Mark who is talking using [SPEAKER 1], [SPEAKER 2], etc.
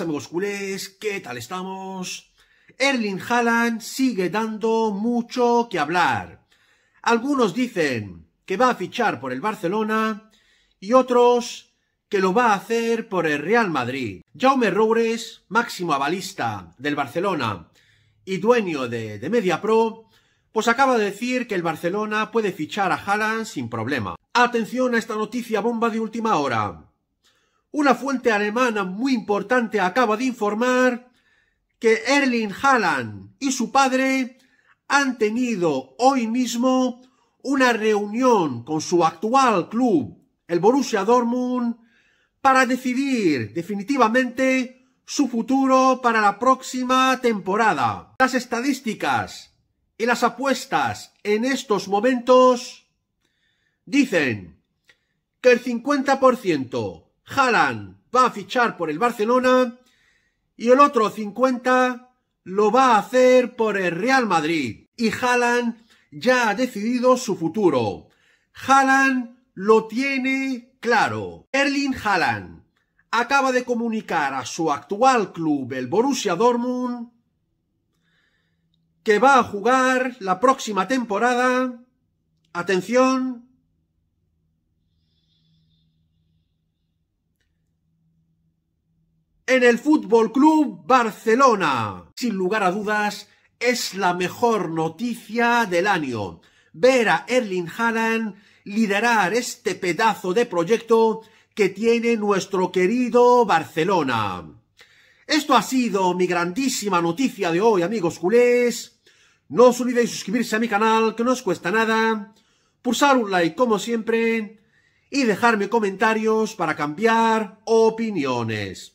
[SPEAKER 1] amigos culés, ¿qué tal estamos? Erling Haaland sigue dando mucho que hablar. Algunos dicen que va a fichar por el Barcelona y otros que lo va a hacer por el Real Madrid. Jaume Roures, máximo avalista del Barcelona y dueño de, de Media Pro, pues acaba de decir que el Barcelona puede fichar a Haaland sin problema. Atención a esta noticia bomba de última hora. Una fuente alemana muy importante acaba de informar que Erling Haaland y su padre han tenido hoy mismo una reunión con su actual club, el Borussia Dortmund, para decidir definitivamente su futuro para la próxima temporada. Las estadísticas y las apuestas en estos momentos dicen que el 50% Haaland va a fichar por el Barcelona y el otro 50 lo va a hacer por el Real Madrid. Y Haaland ya ha decidido su futuro. Haaland lo tiene claro. Erling Haaland acaba de comunicar a su actual club, el Borussia Dortmund, que va a jugar la próxima temporada, atención, en el Fútbol Club Barcelona. Sin lugar a dudas, es la mejor noticia del año. Ver a Erling Haaland liderar este pedazo de proyecto que tiene nuestro querido Barcelona. Esto ha sido mi grandísima noticia de hoy, amigos culés. No os olvidéis suscribirse a mi canal, que no os cuesta nada. Pulsar un like, como siempre. Y dejarme comentarios para cambiar opiniones.